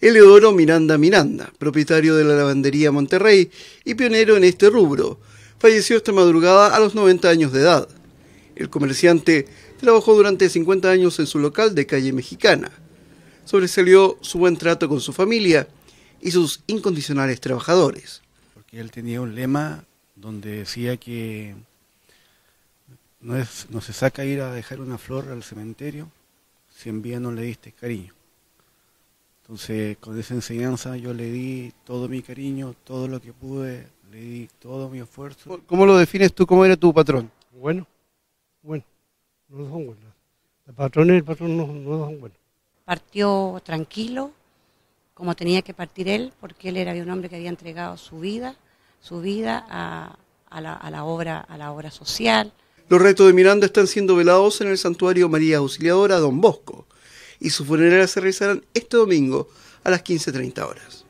Eleodoro Miranda Miranda, propietario de la lavandería Monterrey y pionero en este rubro. Falleció esta madrugada a los 90 años de edad. El comerciante trabajó durante 50 años en su local de calle Mexicana. Sobresalió su buen trato con su familia y sus incondicionales trabajadores. Porque él tenía un lema donde decía que no, se saca ir a dejar una flor al cementerio si en no le diste cariño. Entonces, con esa enseñanza yo le di todo mi cariño, todo lo que pude, le di todo mi esfuerzo. ¿Cómo lo defines tú? ¿Cómo era tu patrón? Bueno, bueno, no son buenos. El patrón el patrón no, no son Partió tranquilo, como tenía que partir él, porque él era un hombre que había entregado su vida, su vida a, la, obra, a la obra social. Los retos de Miranda están siendo velados en el santuario María Auxiliadora Don Bosco y sus funerales se realizarán este domingo a las 15.30 horas.